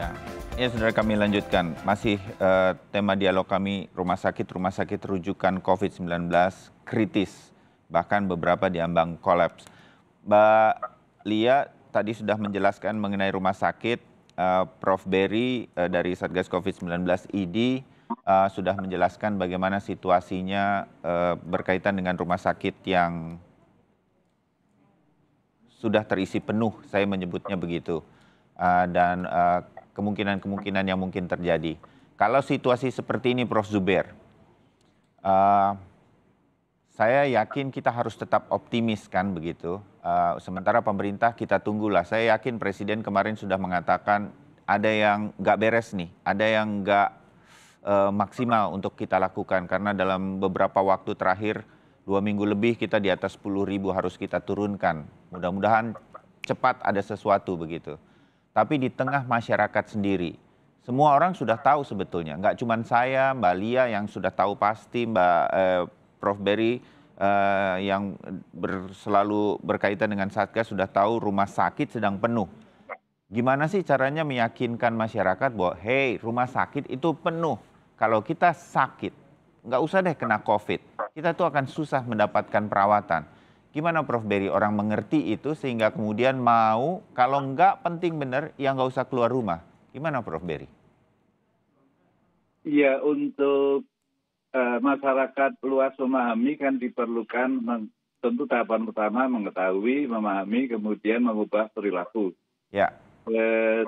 Ya, ya saudara kami lanjutkan. Masih uh, tema dialog kami rumah sakit-rumah sakit rujukan COVID-19 kritis. Bahkan beberapa diambang kolaps. Mbak Lia tadi sudah menjelaskan mengenai rumah sakit. Uh, Prof. Berry uh, dari Satgas COVID-19 ID uh, sudah menjelaskan bagaimana situasinya uh, berkaitan dengan rumah sakit yang sudah terisi penuh, saya menyebutnya begitu. Eh, dan eh, kemungkinan-kemungkinan yang mungkin terjadi. Kalau situasi seperti ini, Prof. Zubair, eh, saya yakin kita harus tetap optimis kan begitu. sementara pemerintah kita tunggulah. Saya yakin Presiden kemarin sudah mengatakan ada yang nggak beres nih, ada yang nggak maksimal untuk kita lakukan karena dalam beberapa waktu terakhir dua minggu lebih kita di atas 10 ribu harus kita turunkan. Mudah-mudahan cepat ada sesuatu begitu tapi di tengah masyarakat sendiri. Semua orang sudah tahu sebetulnya, nggak cuma saya, Mbak Lia yang sudah tahu pasti, Mbak eh, Prof. Berry eh, yang ber, selalu berkaitan dengan Satgas sudah tahu rumah sakit sedang penuh. Gimana sih caranya meyakinkan masyarakat bahwa, hey, rumah sakit itu penuh. Kalau kita sakit, nggak usah deh kena COVID, kita tuh akan susah mendapatkan perawatan Gimana Prof. Berry, orang mengerti itu sehingga kemudian mau, kalau enggak penting benar, ya nggak usah keluar rumah. Gimana Prof. Berry? Iya untuk uh, masyarakat luas memahami kan diperlukan men- tentu tahapan pertama mengetahui, memahami, kemudian mengubah perilaku. Ya. E,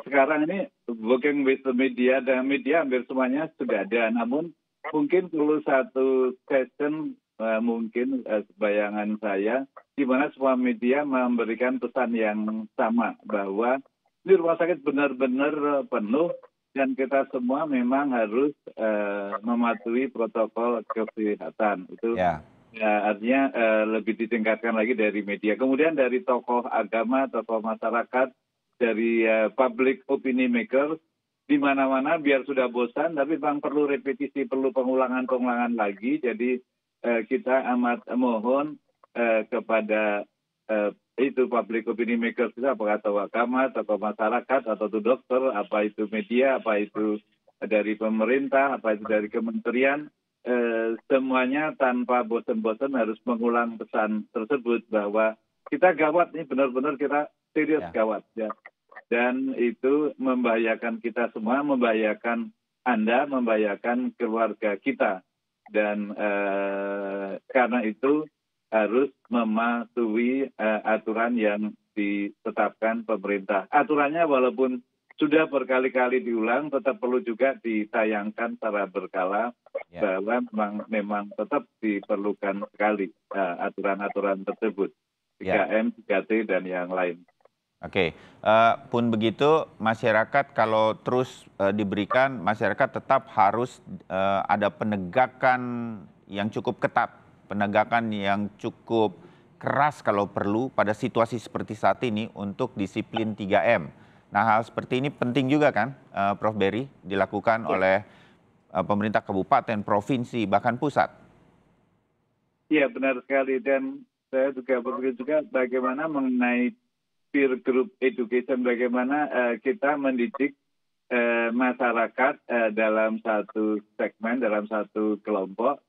sekarang ini working with the media dan media hampir semuanya sudah ada, namun mungkin perlu satu session Eh, mungkin eh, bayangan saya di mana semua media memberikan pesan yang sama bahwa di rumah sakit benar-benar eh, penuh dan kita semua memang harus uh, mematuhi protokol kesehatan itu yeah. Ya, artinya uh, lebih ditingkatkan lagi dari media kemudian dari tokoh agama tokoh masyarakat dari uh, public opinion maker di mana-mana biar sudah bosan tapi memang perlu repetisi perlu pengulangan-pengulangan lagi jadi Eh, kita amat mohon eh, kepada eh, itu public opinion maker kita apakah tokoh atau atau masyarakat atau itu dokter, apa itu media, apa itu dari pemerintah, apa itu dari kementerian, semuanya tanpa bosan-bosan harus mengulang pesan tersebut bahwa kita gawat nih benar-benar kita serius ya. gawat ya. Dan itu membahayakan kita semua, membahayakan Anda, membahayakan keluarga kita dan uh, karena itu harus mematuhi uh, aturan yang ditetapkan pemerintah. Aturannya walaupun sudah berkali-kali diulang, tetap perlu juga ditayangkan secara berkala ya. bahwa memang, memang tetap diperlukan sekali eh, aturan-aturan uh, tersebut. 3M, ya. 3T, dan yang lain. Oke, okay. uh, eh, pun begitu masyarakat kalau terus uh, diberikan masyarakat tetap harus uh, ada penegakan yang cukup ketat, penegakan yang cukup keras kalau perlu pada situasi seperti saat ini untuk disiplin 3M. Nah, hal seperti ini penting juga kan, uh, Prof. Berry, dilakukan ya. oleh uh, pemerintah kabupaten, provinsi, bahkan pusat. Iya, benar sekali. Dan saya juga berpikir juga bagaimana mengenai peer group education bagaimana uh, kita mendidik uh, masyarakat uh, dalam satu segmen dalam satu kelompok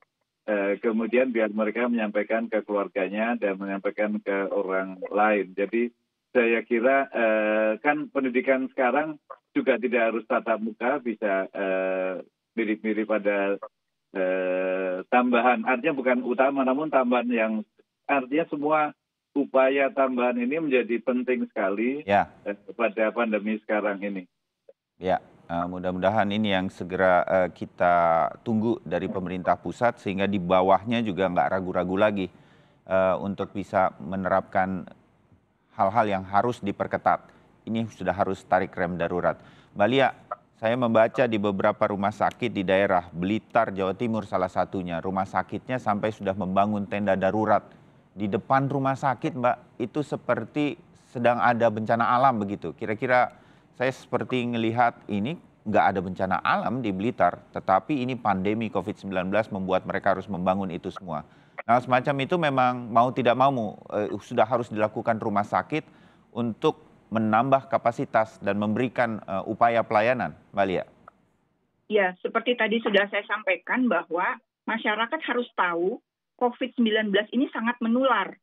uh, kemudian biar mereka menyampaikan ke keluarganya dan menyampaikan ke orang lain jadi saya kira uh, kan pendidikan sekarang juga tidak harus tatap muka bisa mirip-mirip uh, pada uh, tambahan artinya bukan utama namun tambahan yang artinya semua upaya tambahan ini menjadi penting sekali ya. Eh, pada pandemi sekarang ini. Ya, eh, mudah-mudahan ini yang segera eh, kita tunggu dari pemerintah pusat sehingga di bawahnya juga nggak ragu-ragu lagi untuk bisa menerapkan hal-hal yang harus diperketat. Ini sudah harus tarik rem darurat. Mbak Lia, saya membaca di beberapa rumah sakit di daerah Blitar, Jawa Timur salah satunya. Rumah sakitnya sampai sudah membangun tenda darurat di depan rumah sakit Mbak itu seperti sedang ada bencana alam begitu. Kira-kira saya seperti melihat ini nggak ada bencana alam di Blitar, tetapi ini pandemi COVID-19 membuat mereka harus membangun itu semua. Nah semacam itu memang mau tidak mau eh, sudah harus dilakukan rumah sakit untuk menambah kapasitas dan memberikan uh, upaya pelayanan, Mbak Lia. Ya, seperti tadi sudah saya sampaikan bahwa masyarakat harus tahu COVID-19 ini sangat menular.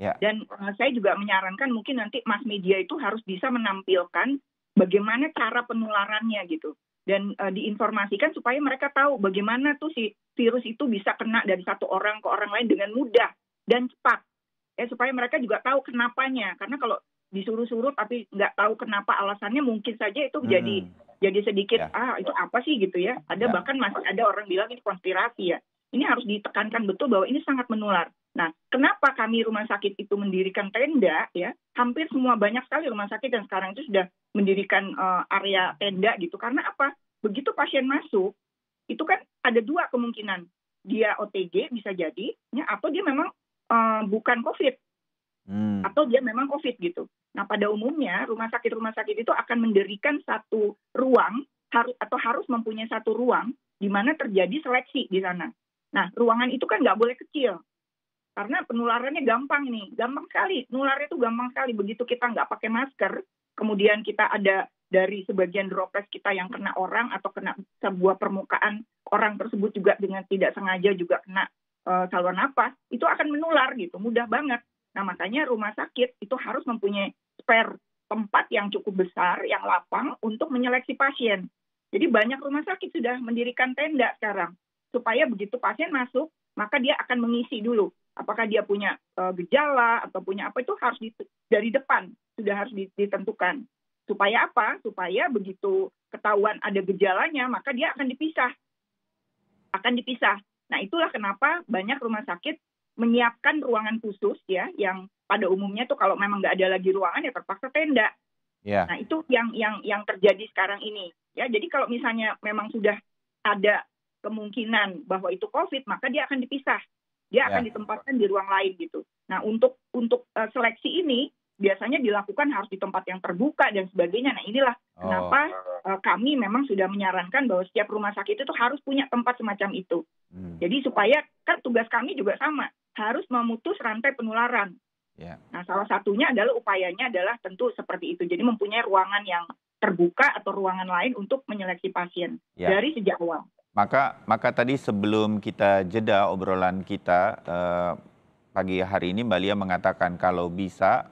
Ya. Dan uh, saya juga menyarankan mungkin nanti mass media itu harus bisa menampilkan bagaimana cara penularannya gitu dan uh, diinformasikan supaya mereka tahu bagaimana tuh si virus itu bisa kena dari satu orang ke orang lain dengan mudah dan cepat ya supaya mereka juga tahu kenapanya karena kalau disuruh-suruh tapi nggak tahu kenapa alasannya mungkin saja itu hmm. jadi jadi sedikit ya. ah itu apa sih gitu ya ada ya. bahkan masih ada orang bilang ini konspirasi ya ini harus ditekankan betul bahwa ini sangat menular. Nah, kenapa kami rumah sakit itu mendirikan tenda ya? Hampir semua banyak sekali rumah sakit dan sekarang itu sudah mendirikan uh, area tenda gitu. Karena apa? Begitu pasien masuk, itu kan ada dua kemungkinan. Dia OTG bisa jadi, ya, atau dia memang uh, bukan COVID. Hmm. Atau dia memang COVID gitu. Nah, pada umumnya rumah sakit-rumah sakit itu akan mendirikan satu ruang atau harus mempunyai satu ruang di mana terjadi seleksi di sana. Nah, ruangan itu kan nggak boleh kecil. Karena penularannya gampang nih, gampang sekali. Nularnya itu gampang sekali. Begitu kita nggak pakai masker, kemudian kita ada dari sebagian droplet kita yang kena orang atau kena sebuah permukaan orang tersebut juga dengan tidak sengaja juga kena e, saluran nafas, itu akan menular gitu, mudah banget. Nah, makanya rumah sakit itu harus mempunyai spare tempat yang cukup besar, yang lapang untuk menyeleksi pasien. Jadi banyak rumah sakit sudah mendirikan tenda sekarang supaya begitu pasien masuk maka dia akan mengisi dulu apakah dia punya uh, gejala atau punya apa itu harus di, dari depan sudah harus ditentukan supaya apa supaya begitu ketahuan ada gejalanya maka dia akan dipisah akan dipisah nah itulah kenapa banyak rumah sakit menyiapkan ruangan khusus ya yang pada umumnya tuh kalau memang nggak ada lagi ruangan ya terpaksa tenda yeah. nah itu yang yang yang terjadi sekarang ini ya jadi kalau misalnya memang sudah ada kemungkinan bahwa itu COVID, maka dia akan dipisah, dia ya. akan ditempatkan di ruang lain gitu. Nah untuk untuk uh, seleksi ini biasanya dilakukan harus di tempat yang terbuka dan sebagainya. Nah inilah oh. kenapa uh, kami memang sudah menyarankan bahwa setiap rumah sakit itu harus punya tempat semacam itu. Hmm. Jadi supaya kan tugas kami juga sama, harus memutus rantai penularan. Yeah. Nah salah satunya adalah upayanya adalah tentu seperti itu. Jadi mempunyai ruangan yang terbuka atau ruangan lain untuk menyeleksi pasien yeah. dari sejak awal. Maka maka tadi sebelum kita jeda obrolan kita eh, pagi hari ini Mbak Lia mengatakan kalau bisa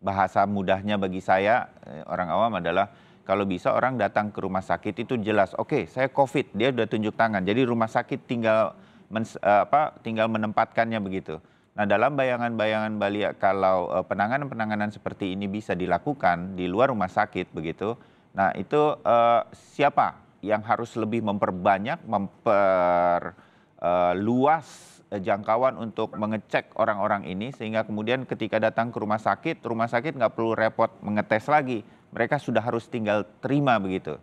bahasa mudahnya bagi saya eh, orang awam adalah kalau bisa orang datang ke rumah sakit itu jelas oke okay, saya covid dia sudah tunjuk tangan jadi rumah sakit tinggal men, eh, apa tinggal menempatkannya begitu. Nah dalam bayangan-bayangan Mbak Lia kalau eh, penanganan-penanganan seperti ini bisa dilakukan di luar rumah sakit begitu. Nah itu eh, siapa yang harus lebih memperbanyak, memperluas uh, jangkauan untuk mengecek orang-orang ini sehingga kemudian ketika datang ke rumah sakit, rumah sakit nggak perlu repot mengetes lagi. Mereka sudah harus tinggal terima begitu,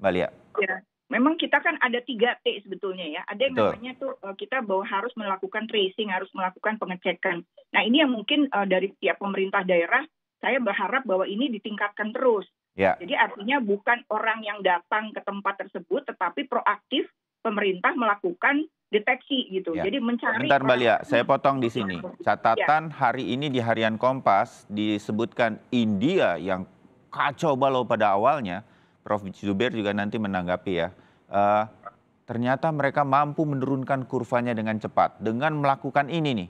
Mbak Lia. Ya. Memang kita kan ada tiga T sebetulnya ya. Ada yang namanya tuh eh, kita bahwa harus melakukan tracing, harus melakukan pengecekan. Nah ini yang mungkin eh, dari tiap pemerintah daerah, saya berharap bahwa ini ditingkatkan terus Ya. Jadi artinya bukan orang yang datang ke tempat tersebut, tetapi proaktif pemerintah melakukan deteksi gitu. Ya. Jadi mencari. Bentar Mbak Lia, saya potong di sini. Ya. Catatan ya. hari ini di harian Kompas disebutkan India yang kacau balau pada awalnya. Prof. Zubair juga nanti menanggapi ya. Uh, ternyata mereka mampu menurunkan kurvanya dengan cepat dengan melakukan ini nih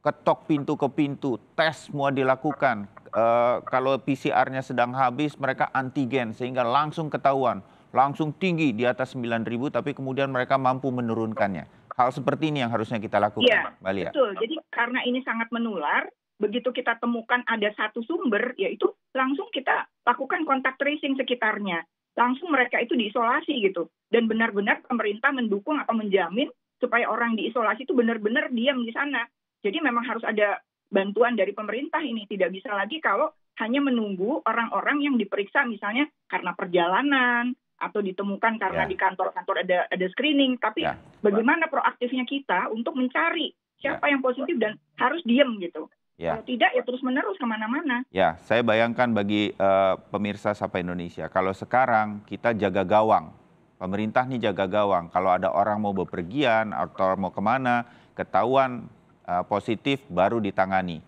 ketok pintu ke pintu, tes semua dilakukan. E, kalau PCR-nya sedang habis, mereka antigen sehingga langsung ketahuan, langsung tinggi di atas 9.000 tapi kemudian mereka mampu menurunkannya. Hal seperti ini yang harusnya kita lakukan, ya, Mbak Lia. Betul. Jadi karena ini sangat menular, begitu kita temukan ada satu sumber, yaitu langsung kita lakukan kontak tracing sekitarnya. Langsung mereka itu diisolasi gitu. Dan benar-benar pemerintah mendukung atau menjamin supaya orang diisolasi itu benar-benar diam di sana jadi memang harus ada bantuan dari pemerintah ini tidak bisa lagi kalau hanya menunggu orang-orang yang diperiksa misalnya karena perjalanan atau ditemukan karena yeah. di kantor-kantor ada ada screening tapi yeah. bagaimana proaktifnya kita untuk mencari siapa yeah. yang positif dan harus diem gitu Ya. tidak ya terus menerus kemana-mana. Ya, saya bayangkan bagi uh, pemirsa Sapa Indonesia, kalau sekarang kita jaga gawang, pemerintah nih jaga gawang. Kalau ada orang mau bepergian atau mau kemana, ketahuan Eh, positif baru ditangani.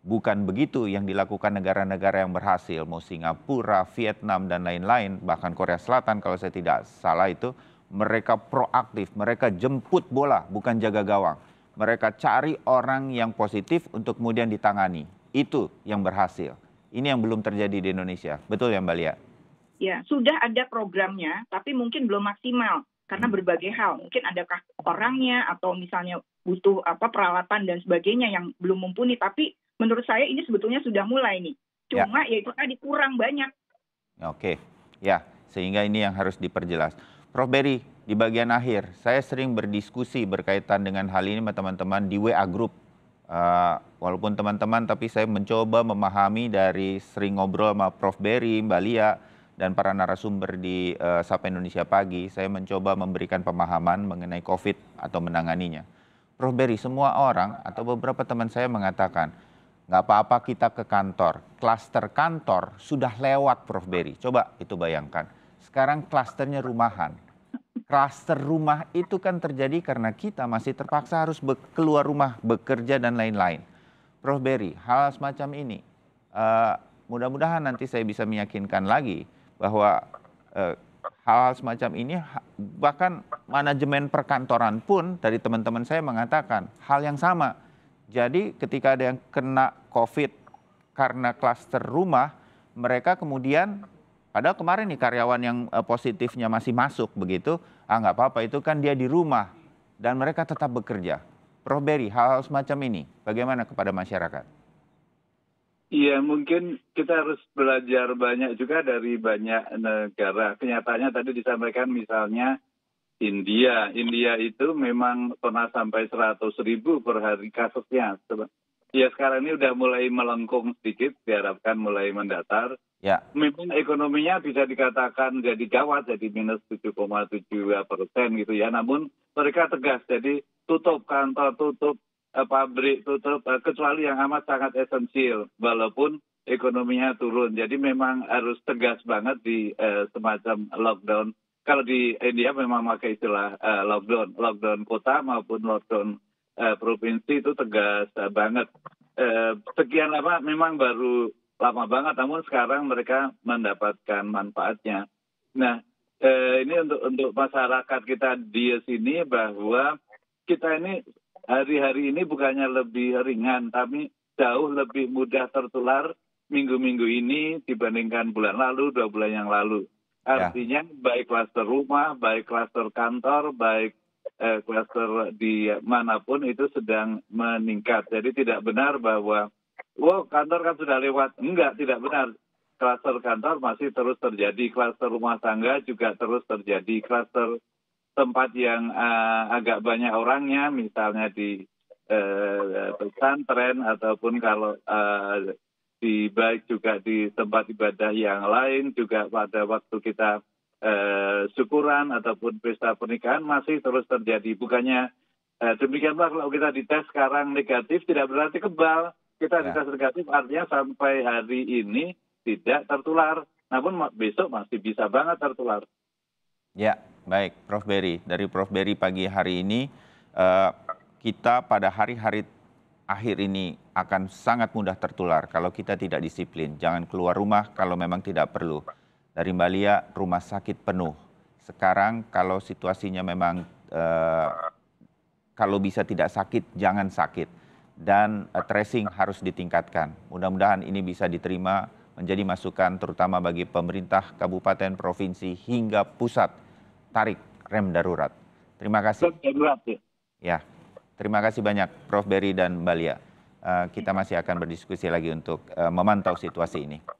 Bukan begitu yang dilakukan negara-negara yang berhasil, mau Singapura, Vietnam, dan lain-lain, bahkan Korea Selatan kalau saya tidak salah itu, mereka proaktif, mereka jemput bola, bukan jaga gawang. Mereka cari orang yang positif untuk kemudian ditangani. Itu yang berhasil. Ini yang belum terjadi di Indonesia. Betul ya Mbak Lia? Ya, sudah ada programnya, tapi mungkin belum maksimal karena hmm. berbagai hal. Mungkin ada orangnya atau misalnya butuh apa peralatan dan sebagainya yang belum mumpuni. Tapi menurut saya ini sebetulnya sudah mulai nih. Ya. Cuma ya, ya itu tadi kurang banyak. Oke, ya sehingga ini yang harus diperjelas. Prof. Berry, di bagian akhir saya sering berdiskusi berkaitan dengan hal ini sama teman-teman di WA Group. Uh, walaupun teman-teman, tapi saya mencoba memahami dari sering ngobrol sama Prof. Berry, Mbak Lia, dan para narasumber di uh, Sapa Indonesia Pagi, saya mencoba memberikan pemahaman mengenai COVID atau menanganinya. Prof. Berry, semua orang atau beberapa teman saya mengatakan, nggak apa-apa kita ke kantor. Klaster kantor sudah lewat, Prof. Berry. Coba itu bayangkan. Sekarang klasternya rumahan. Klaster rumah itu kan terjadi karena kita masih terpaksa harus keluar rumah, bekerja, dan lain-lain. Prof. Berry, hal semacam ini, uh, mudah-mudahan nanti saya bisa meyakinkan lagi bahwa uh, hal-hal semacam ini bahkan manajemen perkantoran pun dari teman-teman saya mengatakan hal yang sama. Jadi ketika ada yang kena COVID karena klaster rumah, mereka kemudian padahal kemarin nih karyawan yang eh, positifnya masih masuk begitu, ah nggak apa-apa itu kan dia di rumah dan mereka tetap bekerja. Prof Berry, hal-hal semacam ini bagaimana kepada masyarakat? Iya, mungkin kita harus belajar banyak juga dari banyak negara. Kenyataannya tadi disampaikan misalnya India. India itu memang pernah sampai 100 ribu per hari kasusnya. Ya sekarang ini udah mulai melengkung sedikit, diharapkan mulai mendatar. Ya. Memang ekonominya bisa dikatakan jadi gawat, jadi minus 7,7 persen gitu ya. Namun mereka tegas, jadi tutup kantor, tutup Eh, pabrik tutup eh, kecuali yang amat sangat esensial walaupun ekonominya turun. Jadi memang harus tegas banget di uh, semacam lockdown. Kalau di India memang pakai istilah uh, lockdown, lockdown kota maupun lockdown uh, provinsi itu tegas uh, banget. Uh, sekian lama memang baru lama banget, namun sekarang mereka mendapatkan manfaatnya. Nah, uh, ini untuk untuk masyarakat kita di sini bahwa kita ini hari-hari ini bukannya lebih ringan, tapi jauh lebih mudah tertular minggu-minggu ini dibandingkan bulan lalu, dua bulan yang lalu. Ya. Artinya ya. baik klaster rumah, baik klaster kantor, baik eh, klaster di manapun itu sedang meningkat. Jadi tidak benar bahwa wow kantor kan sudah lewat. Enggak, tidak benar. Klaster kantor masih terus terjadi, klaster rumah tangga juga terus terjadi, klaster tempat yang uh, agak banyak orangnya, misalnya di uh, pesantren ataupun kalau uh, di baik juga di tempat ibadah yang lain juga pada waktu kita uh, syukuran ataupun pesta pernikahan masih terus terjadi. Bukannya uh, demikian kalau kita dites sekarang negatif tidak berarti kebal. Kita ya. dites negatif artinya sampai hari ini tidak tertular. Namun besok masih bisa banget tertular. Ya, Baik, Prof. Berry. Dari Prof. Berry pagi hari ini, eh, kita pada hari-hari akhir ini akan sangat mudah tertular kalau kita tidak disiplin. Jangan keluar rumah kalau memang tidak perlu. Dari Mbak Lia, rumah sakit penuh. Sekarang kalau situasinya memang eh, kalau bisa tidak sakit, jangan sakit. Dan eh, tracing harus ditingkatkan. Mudah-mudahan ini bisa diterima menjadi masukan terutama bagi pemerintah kabupaten, provinsi, hingga pusat tarik rem darurat. Terima kasih. darurat ya. Ya, terima kasih banyak Prof. Berry dan Balia. Uh, eh, kita masih akan berdiskusi lagi untuk eh, memantau situasi ini.